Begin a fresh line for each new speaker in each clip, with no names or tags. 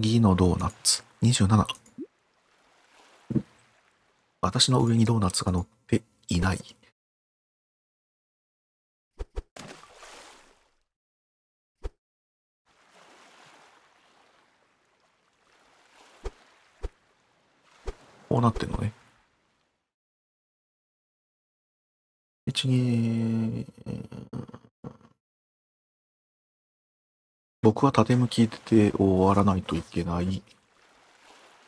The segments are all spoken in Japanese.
次のドーナツ。27。私の上にドーナツが乗っていない。こうなってんのね。1、2、
僕は縦向きで終わらないといけない。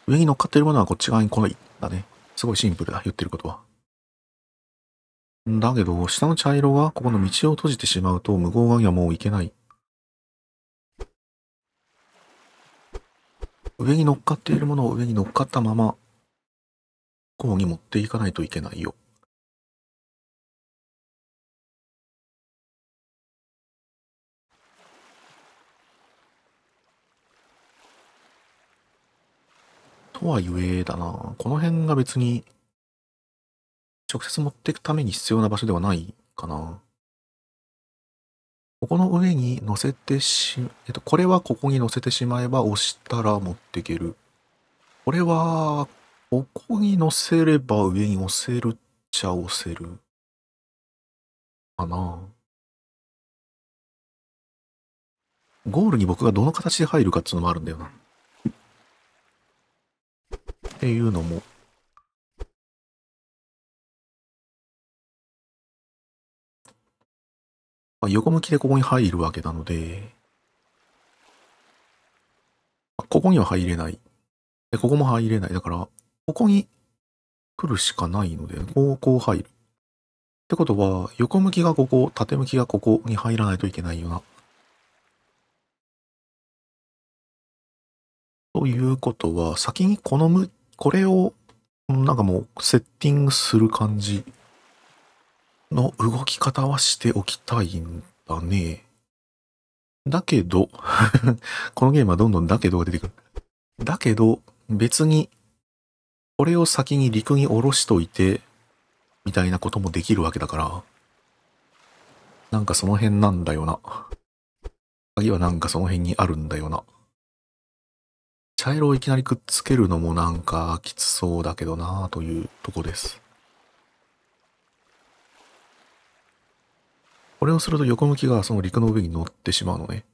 上に乗っかっているものはこっち側に来ない。だね。すごいシンプルだ。言ってることは。だけど、下の茶色はここの道を閉じてしまうと向こう側にはもう行けない。上に乗っかっているものを上に乗っかったまま、
こうに持っていかないといけないよ。
とはゆえだな。この辺が別に、直接持っていくために必要な場所ではないかな。ここの上に乗せてし、えっと、これはここに乗せてしまえば押したら持っていける。これは、ここに乗せれば上に押せるっちゃ押せる。
かな。ゴールに僕がどの形で入るかっていうのもあるんだよな。っていうのも
まあ、横向きでここに入るわけなので、ここには入れない。で、ここも入れない。だから、ここに来るしかないので、こう、こう入る。ってことは、横向きがここ、縦向きがここに入らないといけないよな。ということは、先にこの向これを、なんかもう、セッティングする感じの動き方はしておきたいんだね。だけど このゲームはどんどんだけどが出てくる。だけど、別に、これを先に陸に下ろしといて、みたいなこともできるわけだから、なんかその辺なんだよな。鍵はなんかその辺にあるんだよな。茶色をいきなりくっつけるのもなんかきつそうだけどなぁというとこです。これをすると横向きがその陸の上に乗ってしまうのね。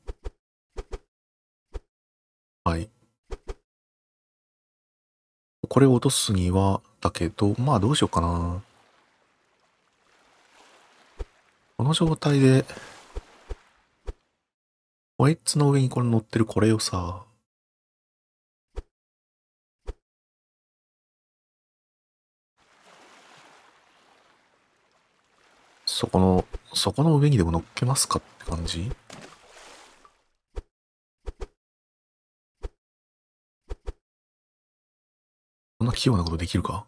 はい。これ
を落とすには、だけど、まあどうしようかな。この状態で、こいつの上
にこれ乗ってるこれをさ、
そこの、そこの上にでも乗っけますかって感じ
そんな器用なことできるか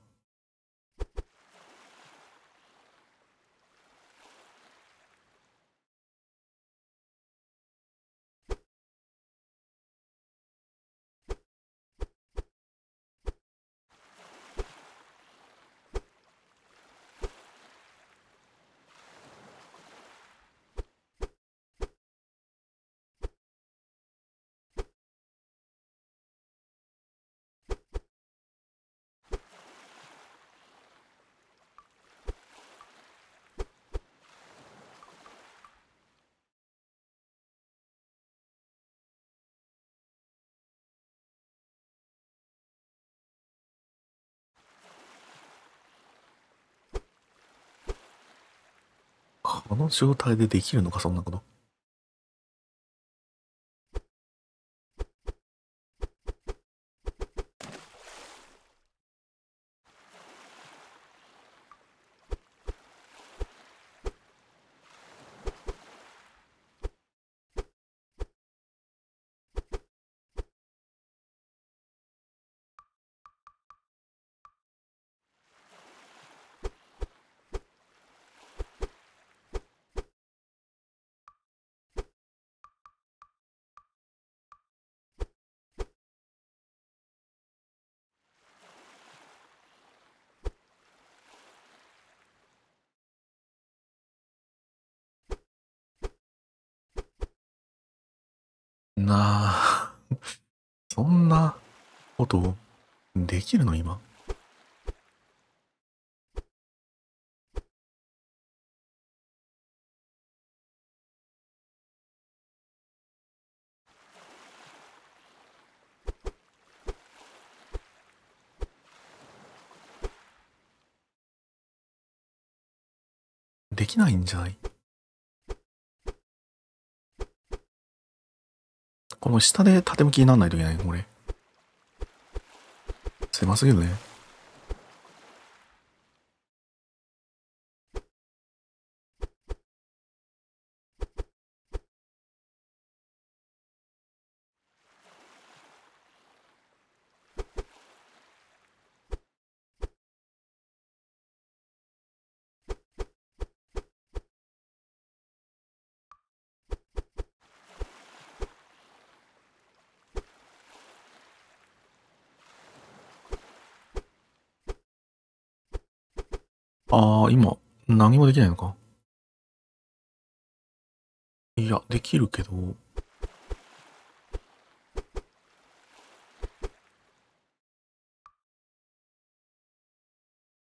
の状態でできるのか、そんなこと。なあそんなことできるの今できないんじゃないこの下で縦向きにならないといけないこれ狭すぎるね
ああ、今、何もできないのか。
いや、できるけど。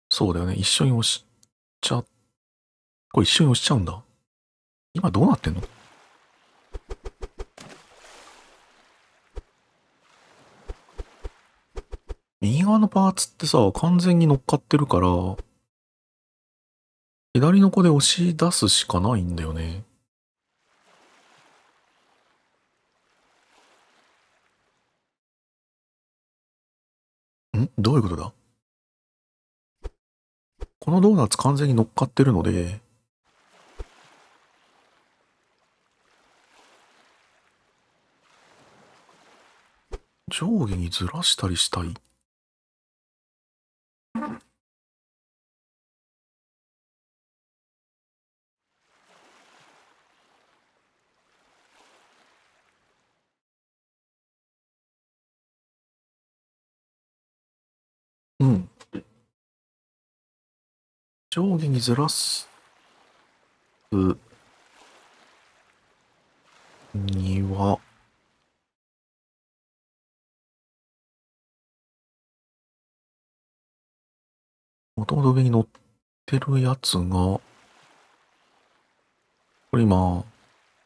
そうだよね。一緒に押しちゃ、これ一緒
に押しちゃうんだ。今どうなってんの右側のパーツってさ、完全に乗っかってるから、左の子で押し出すしかないんだよね。
んどういうことだ
このドーナツ完全に乗っかってるので、上下にずらしたりしたい。上下にずらすには、もともと上に乗ってるやつが、これ今、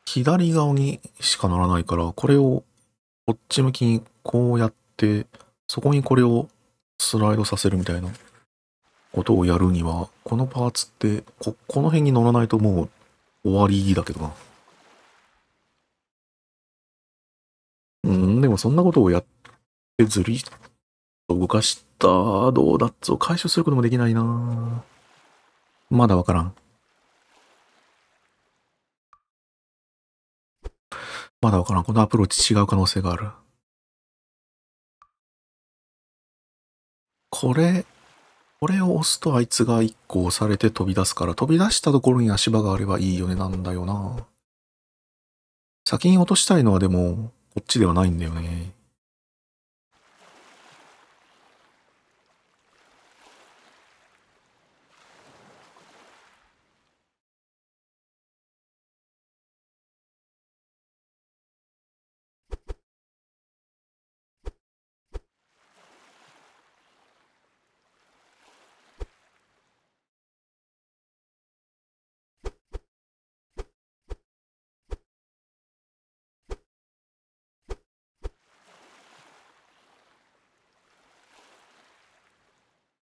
左側にしかならないから、これをこっち向きにこうやって、そこにこれをスライドさせるみたいな。ことをやるには、このパーツってこ、この辺に乗らないともう終わりだけどな。うん、でもそんなことをやってずりと動かしたドーナツを解消することもできないなまだわからん。まだわからん。このアプローチ違う可能性がある。これ、これを押すとあいつが1個押されて飛び出すから、飛び出したところに足場があればいいよねなんだよな。先に落としたいのはでも、こっちではないんだよね。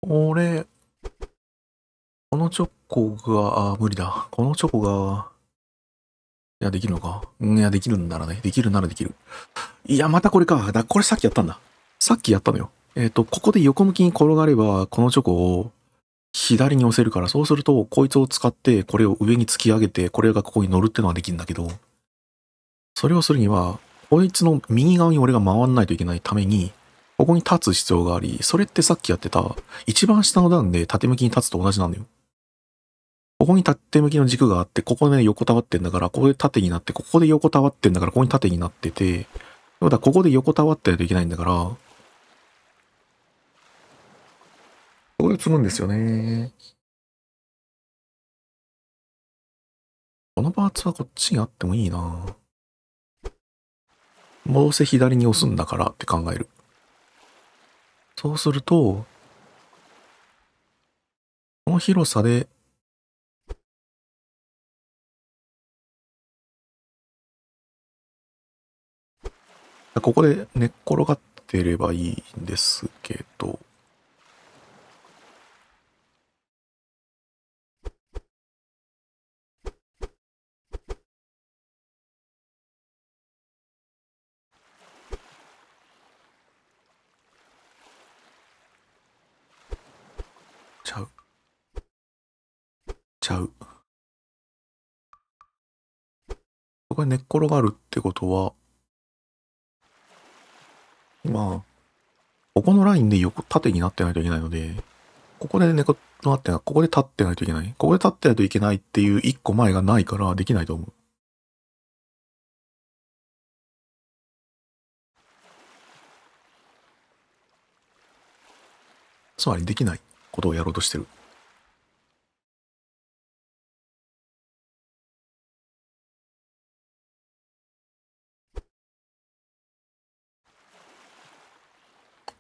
俺、このチョコが、あ、無理だ。このチョコが、いや、できるのかいや、できるんならね。できるならできる。いや、またこれか。だ、これさっきやったんだ。さっきやったのよ。えっ、ー、と、ここで横向きに転がれば、このチョコを左に押せるから、そうすると、こいつを使って、これを上に突き上げて、これがここに乗るってのはできるんだけど、それをするには、こいつの右側に俺が回らないといけないために、ここに立つ必要があり、それってさっきやってた、一番下の段で縦向きに立つと同じなのよ。ここに縦向きの軸があって、ここで、ね、横たわってんだから、ここで縦になって、ここで横たわってんだから、ここに縦になってて、まだここで横たわってないといけないんだから、ここで積むんですよね。このパーツはこっちにあってもいいなどうせ左に押すんだからって考える。そうすると、この広さで、
ここで寝っ転がってればいいんですけど、ちゃう。
そこに寝っ転がるってことは、今、ここのラインで横、縦になってないといけないので、ここで寝転がってここで立ってないといけない、ここで立ってないといけないっていう一個前がないからできないと思う。
つまりできないことをやろうとしてる。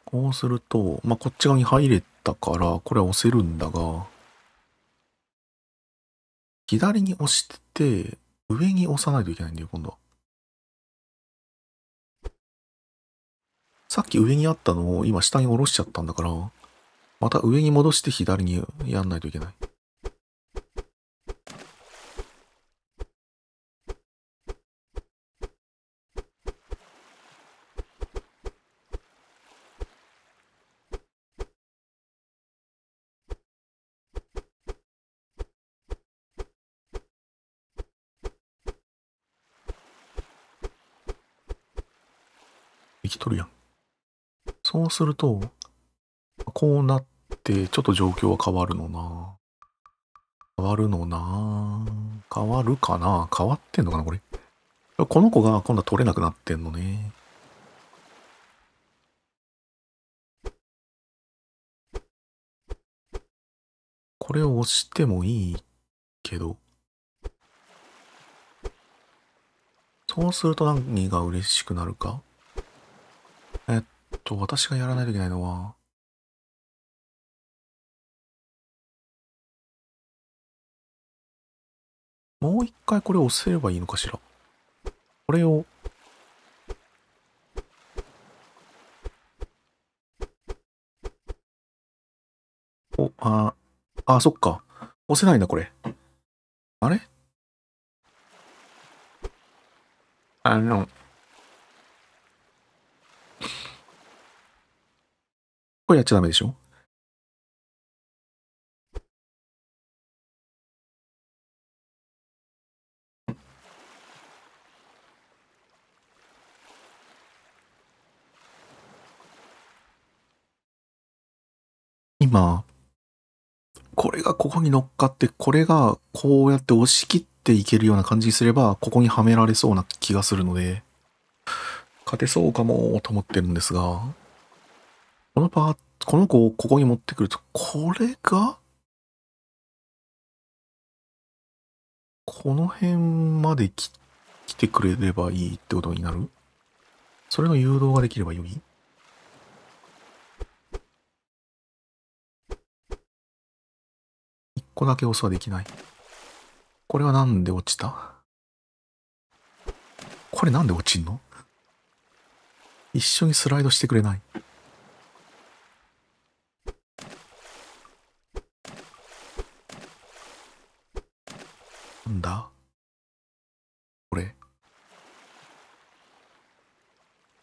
こうすると、まあ、こっち側に入れたから、これは押せるんだが、左
に押して、上
に押さないといけないんだよ、今度は。さっき上にあったのを今下に下ろしちゃったんだから、また上に戻して左にやんないといけない。そうすると、こうなってちょっと状況は変わるのな。変わるのな。変わるかな変わってんのかなこれ。この子が今度は取れなくなってんのね。これを押してもいいけど。そうすると何が嬉しくなるかと、私がやらないといけないのは、もう一回これ押せればいいのかしら。これを、
お、あ、あ、そっか。押せないんだ、これ。あれ
あの、これやっちゃダメでしょ今、これがここに乗っかって、これがこうやって押し切っていけるような感じにすれば、ここにはめられそうな気がするので、勝てそうかもと思ってるんですが、このパーツ、この子をここに持
ってくると、これが
この辺まで来てくれればいいってことになるそれの誘導ができればよい一個だけ押すはできない。これはなんで落ちたこれなんで落ちんの一緒にスライドしてくれない。んだれ。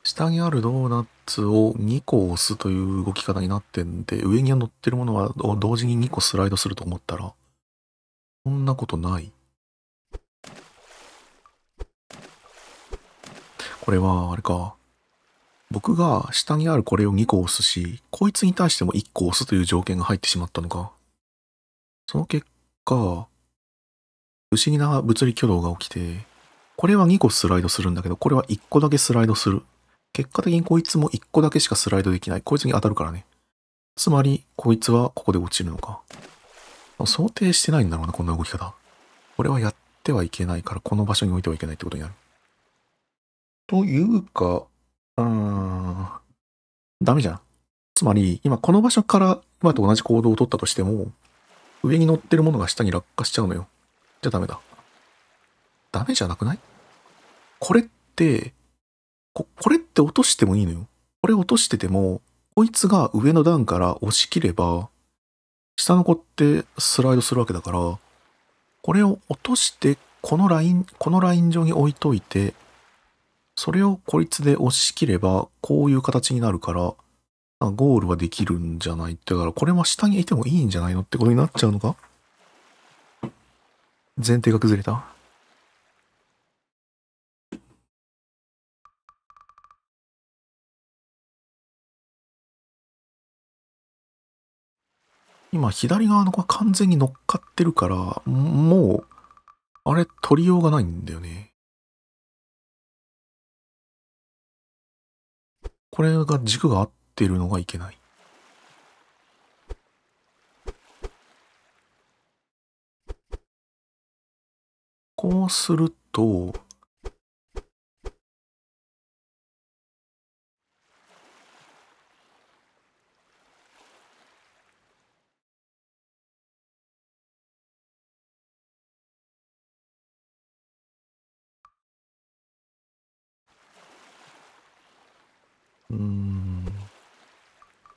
下にあるドーナツを2個押すという動き方になってんで上に乗ってるものは同時に2個スライドすると思ったらそんなことないこれはあれか僕が下にあるこれを2個押すし、こいつに対しても1個押すという条件が入ってしまったのか。その結果、不思議な物理挙動が起きて、これは2個スライドするんだけど、これは1個だけスライドする。結果的にこいつも1個だけしかスライドできない。こいつに当たるからね。つまり、こいつはここで落ちるのか。想定してないんだろうな、こんな動き方。これはやってはいけないから、この場所に置いてはいけないってことになる。というか、うーん、ダメじゃん。つまり、今この場所から今と同じ行動を取ったとしても、上に乗ってるものが下に落下しちゃうのよ。じゃダメだ。ダメじゃなくないこれって、こ、これって落としてもいいのよ。これ落としてても、こいつが上の段から押し切れば、下の子ってスライドするわけだから、これを落として、このライン、このライン上に置いといて、それをこいつで押し切れば、こういう形になるから、ゴールはできるんじゃないって、だからこれは下にいてもいいんじゃないのってことになっちゃうのか前提が崩れた
今左側の子は完全に乗っかってるからもうあれ取りようがないんだよねこれが軸が合ってるのがいけないこうすると、
うん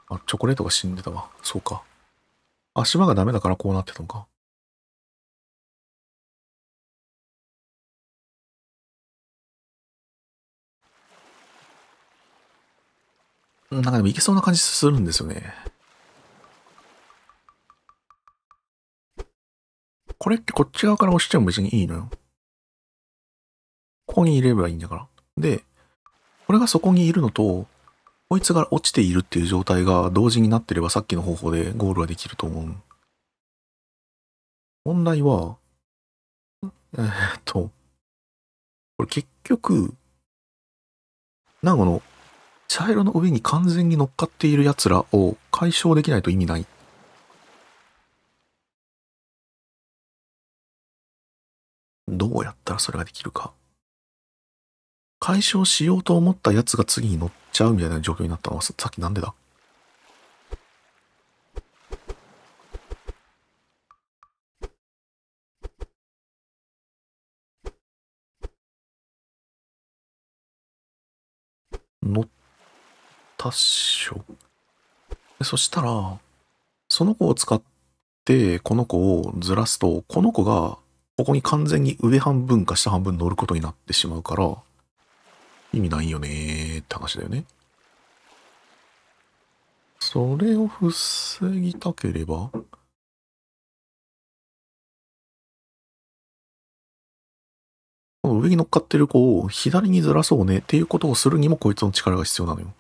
あ、チョコレートが死んでたわ。そうか。足場がダメだからこうなってたのか。なんかでもいけそうな感じするんですよね。これってこっち側から押しても別にいいのよ。ここにいればいいんだから。で、これがそこにいるのと、こいつが落ちているっていう状態が同時になってればさっきの方法でゴールはできると思う。問題は、えー、っと、これ結局、なんかこの、茶色の上に完全に乗っかっている奴らを解消できないと意味ない。どうやったらそれができるか。解消しようと思った奴が次に乗っちゃうみたいな状況になったのはさっきなんでだ乗っったっしょ。そしたら、その子を使って、この子をずらすと、この子が、ここに完全に上半分か下半分乗ることになってしまうから、意味ないよねーって話だよね。それを防
ぎたければ、
上に乗っかってる子を左にずらそうねっていうことをするにもこいつの力が必要なのよ。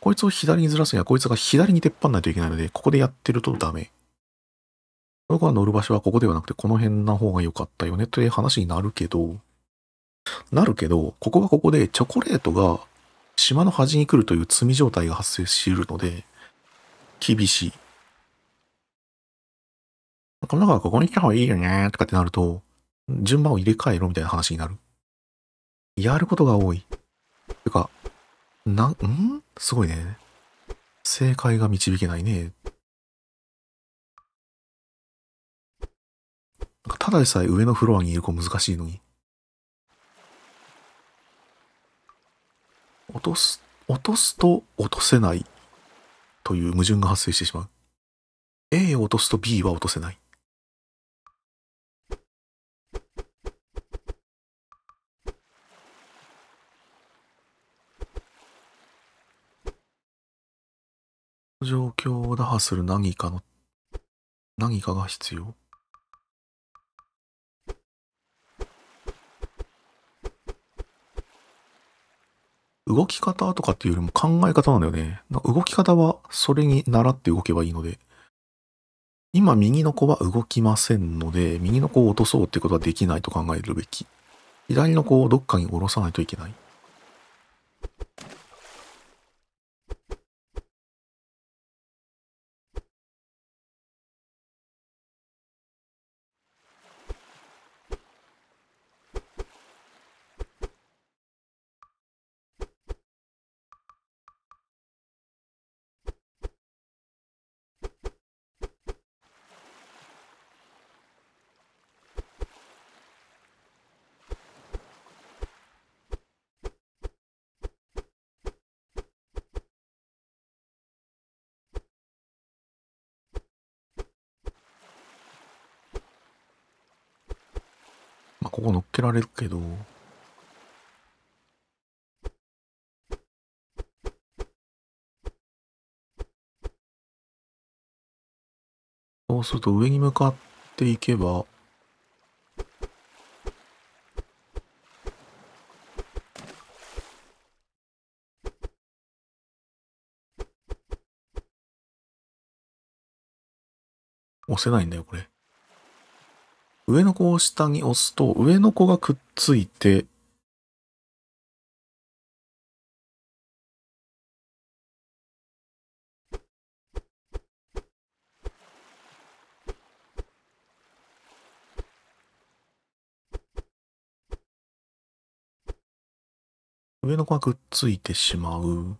こいつを左にずらすには、こいつが左に出っ張んないといけないので、ここでやってるとダメ。子は乗る場所はここではなくて、この辺な方が良かったよね、という話になるけど、なるけど、ここはここでチョコレートが島の端に来るという積み状態が発生しいるので、厳しい。この中はここに来た方がいいよね、とかってなると、順番を入れ替えろみたいな話になる。やることが多い。てか、なん、んすごいね。正解が導けないね。
ただでさえ上
のフロアにいる子難しいのに。落とす、落とすと落とせないという矛盾が発生してしまう。A を落とすと B は落とせない。
状況を打破
する何かの、何かが必要動き方とかっていうよりも考え方なんだよね。動き方はそれに習って動けばいいので。今右の子は動きませんので、右の子を落とそうってことはできないと考えるべき。左の子をどっかに下ろさないといけない。
ここ乗っけられるけど。
そうすると上に向かっていけば、
押せないんだよ、これ。上の子を下に押すと、上の子がくっついて、上の子がくっついてしまう。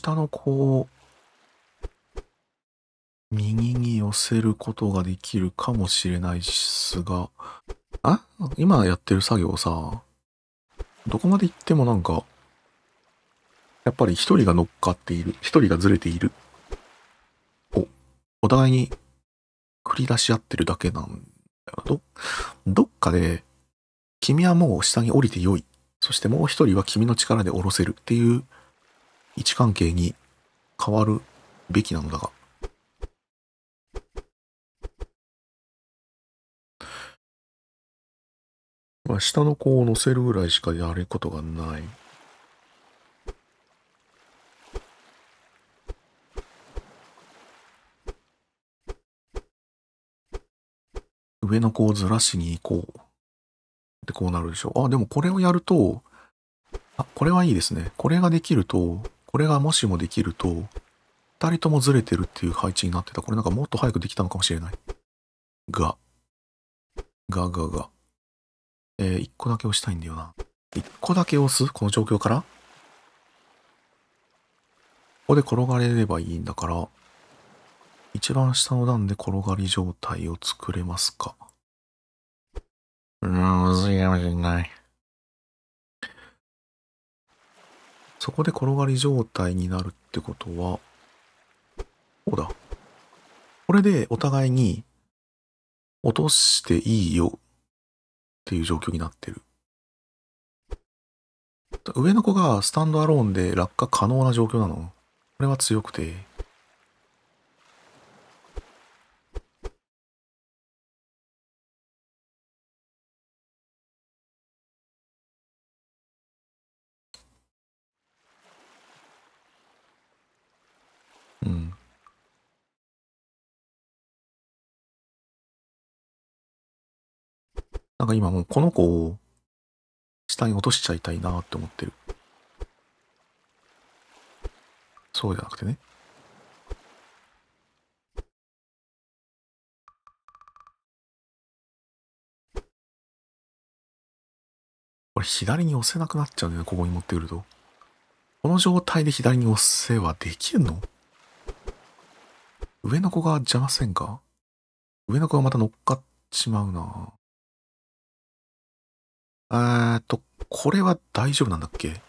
下の子
右に寄せることができるかもしれないですが、あ今やってる作業さ、どこまで行ってもなんか、やっぱり一人が乗っかっている。一人がずれている。お、お互いに繰り出し合ってるだけなんだよど、どっかで、君はもう下に降りてよい。そしてもう一人は君の力で降ろせるっていう位置関係に変わるべきなのだが。まあ、下の子を乗せるぐらいしかやることがない。上の子をずらしに行こう。ってこうなるでしょ。う。あ、でもこれをやると、あ、これはいいですね。これができると、これがもしもできると、2人ともずれてるっていう配置になってた。これなんかもっと早くできたのかもしれない。が、ががが。えー、1個だけ押したいんだよな。1個だけ押すこの状況からここで転がれればいいんだから、一番下の段で転がり状態を作れますか。うん、むずいかもしれない。そこで転がり状態になるってことは、こうだ。これでお互いに落としていいよっていう状況になってる。上の子がスタンドアローンで落下可能な状況なのこれは強くて。なんか今もうこの子を下に落としちゃいたいなって思ってる。そうじゃなくてね。
これ左に押せなくなっちゃうん
だよね、ここに持ってくると。この状態で左に押せはできるの上の子が邪魔せんか上の子がまた乗っかっちまうなえーっと、これは大丈夫なんだっけ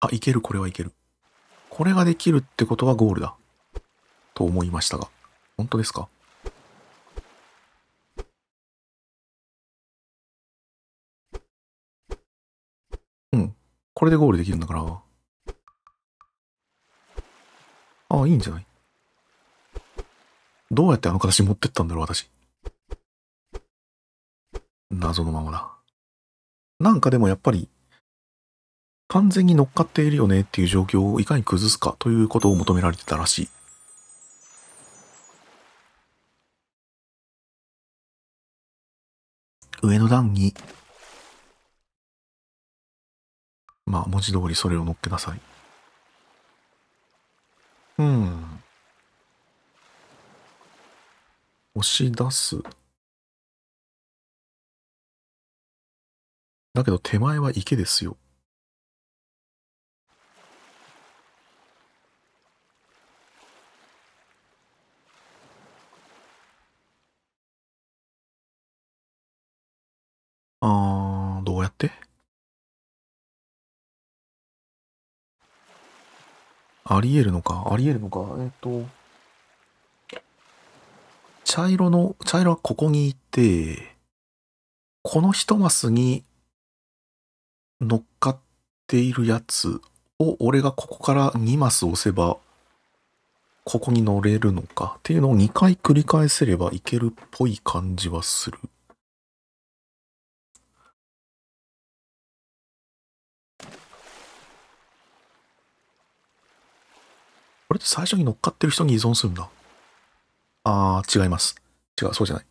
あ、いける、これはいける。これができるってことはゴールだ。と思いましたが。本当ですかうん。これでゴールできるんだから。ああ、いいんじゃないどうやってあの形持ってったんだろう、私。謎のままだ。なんかでもやっぱり、完全に乗っかっているよねっていう状況をいかに崩すかということを求められてたらしい。
上の段に、
まあ文字通りそれを乗っけなさい。うん。押し出す。
だけど手前は池ですよ。ああ、どうやって
ありえるのか、ありえるのか、えっ、と、茶色の、茶色はここにいて、この一マスに乗っかっているやつを、俺がここから2マス押せば、ここに乗れるのかっていうのを2回繰り返せればいけるっぽい感じはする。これって最初に乗っかってる人に依存するんだ。あー、違います。違う、そうじゃない。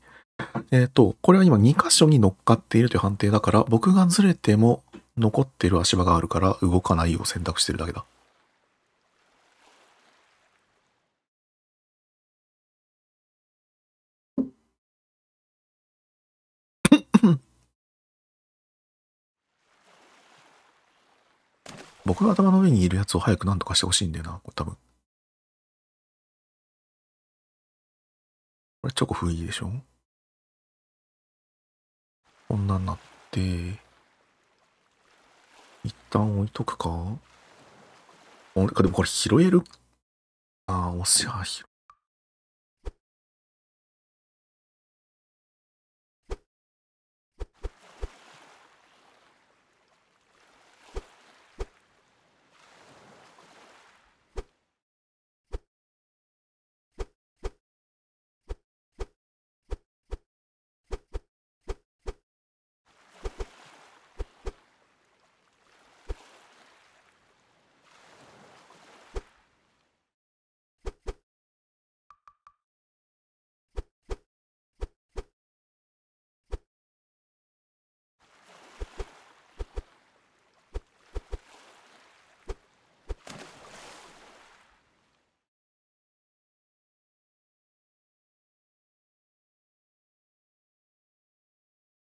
えっ、ー、と、これは今2箇所に乗っかっているという判定だから、僕がずれても残っている足場があるから動かないを選択してるだけだ。
僕が頭の上にいるやつを早く何とかしてほしいんだよな、これ多分。これチョコ不意でしょこんなんなって、一旦置いとくかあれでもこれ拾えるああ、おしゃ、拾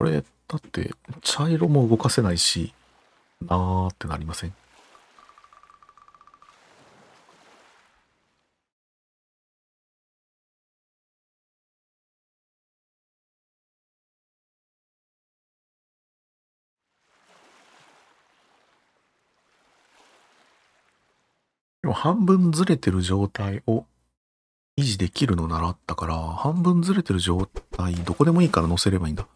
これ、だって茶色も動かせないし、なーってなりませんでも半分ずれてる状態を維持できるのならあったから、半分ずれてる状態どこでもいいから載せればいいんだ。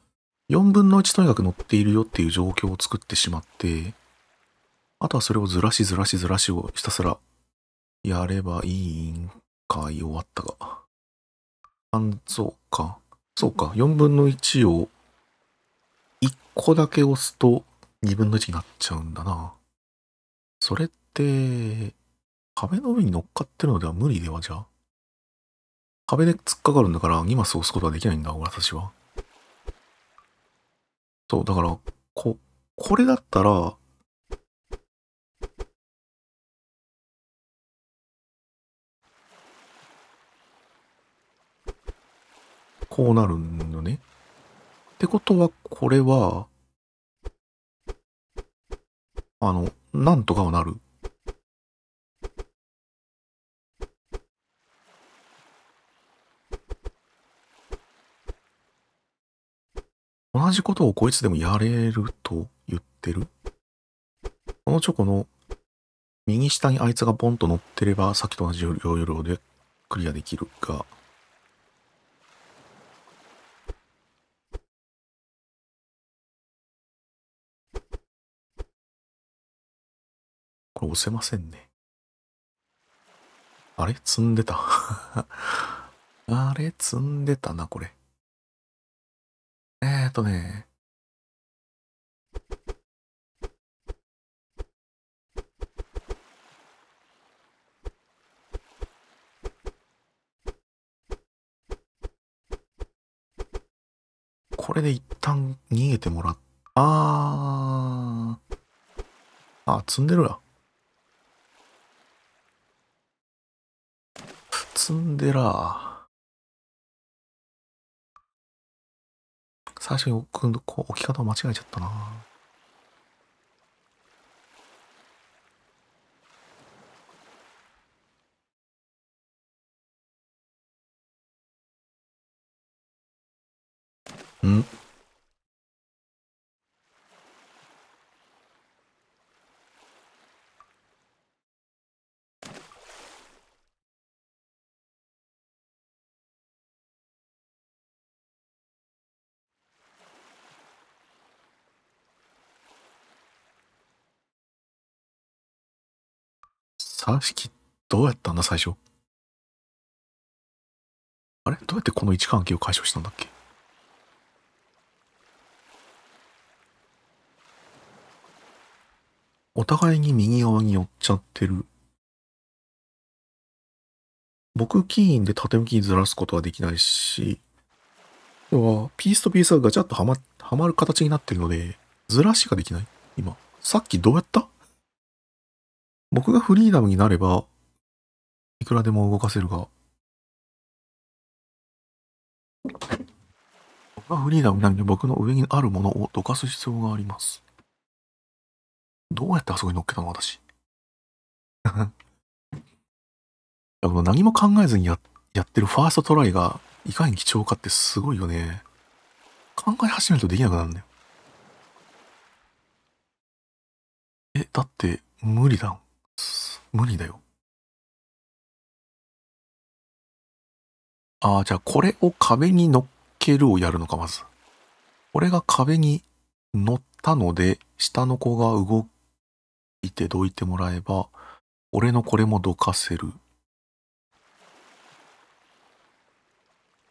4分の1とにかく乗っているよっていう状況を作ってしまって、あとはそれをずらしずらしずらしをひたすらやればいいんかい終わったが。あん、そうか。そうか。4分の1を1個だけ押すと2分の1になっちゃうんだな。それって、壁の上に乗っかってるのでは無理ではじゃあ。壁で突っかかるんだから2マス押すことはできないんだ、私は。そう、だから、こ、これだったら、こうなるのね。ってことは、これは、
あの、なんとかはなる。
同じことをこいつでもやれると言ってるこのチョコの右下にあいつがボンと乗ってればさっきと同じ要領でクリアできるが
これ押せませんね。あれ積んでた あれ積んでたな、これ。えー、っとね。
これで一旦逃げてもらっ、あー。あ、積んでるわ。
積んでら。
最初に置くこう置き方を間違えちゃったな
うんさしき、どうやったんだ、最初。あれどうやってこの位置関係を解消したんだっけ
お互いに右側に寄っちゃってる。僕キーンで縦向きにずらすことはできないし、要はピースとピースがガチャッとはまはまる形になってるので、ずらしができない今。さっきどうやった僕がフリーダムになれば、いくらでも動かせ
るが、僕がフリーダムになるには僕の上にあるものをどかす必要があります。どうやって
あそこに乗っけたの私。こ の何も考えずにややってるファーストトライがいかに貴重かってすごいよね。考え始めるとできなくなるんだよ。え、
だって無理だ無理だよ。
ああ、じゃあこれを壁に乗っけるをやるのか、まず。これが壁に乗ったので、下の子が動いてどいてもらえば、俺のこれもどかせる。っ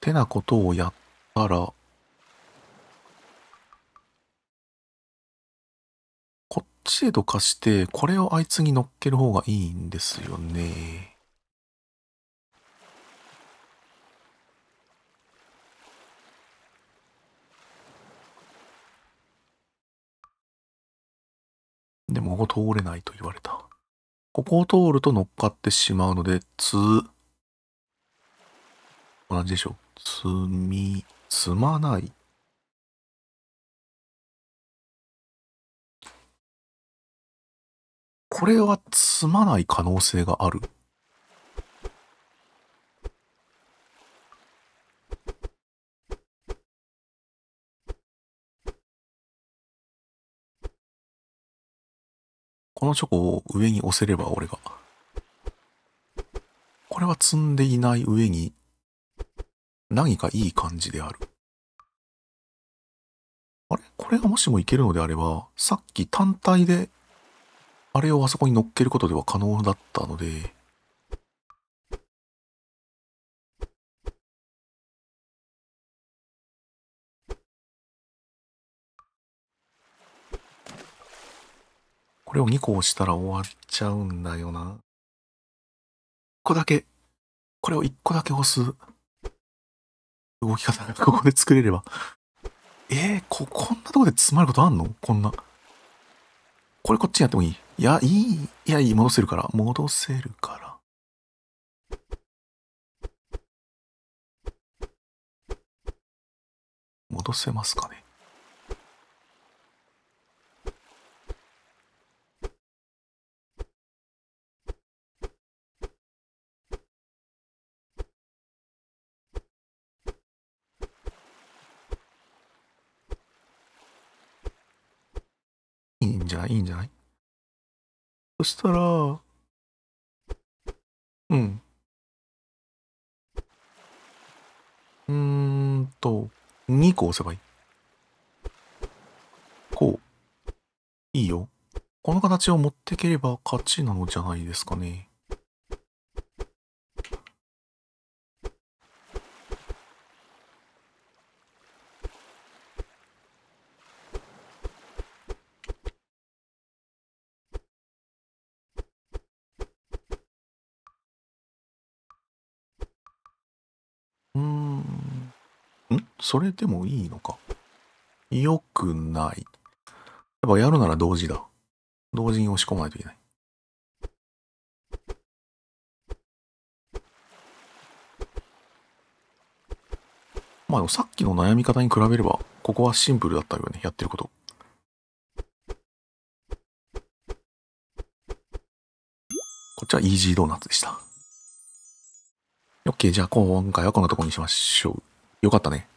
てなことをやったら、チエド貸して、これをあいつに乗っける方がいいんですよね。でもここ通れないと言われた。ここを通ると乗っかってしまうので、つ、同じでしょ。つみ、つまない。これは詰まない可能性がある。このチョコを上に押せれば俺が。これは積んでいない上に何かいい感じである。あれこれがもしもいけるのであれば、さっき単体であれをあそこに乗っけることでは可能だったので、
これを2個押したら終わっちゃうんだよな。1個だけ、
これを1個だけ押す動き方がここで作れれば。えー、こ、こんなとこで詰まることあんのこんな。これこっちにやってもいいいや、いい。いや、いい。戻せるから。戻せるから。
戻せますかねいいんじゃないそしたら、うん。
うーんと、2個押せばいい。こう。いいよ。この形を持ってければ勝ちなのじゃないですかね。それでもいいのか。よくない。やっぱやるなら同時だ。同時に
押し込まないといけない。
まあさっきの悩み方に比べれば、ここはシンプルだったよね、やってること。こっちはイージードーナツでした。OK、じゃあ今回はこんなとこにしましょう。よかったね。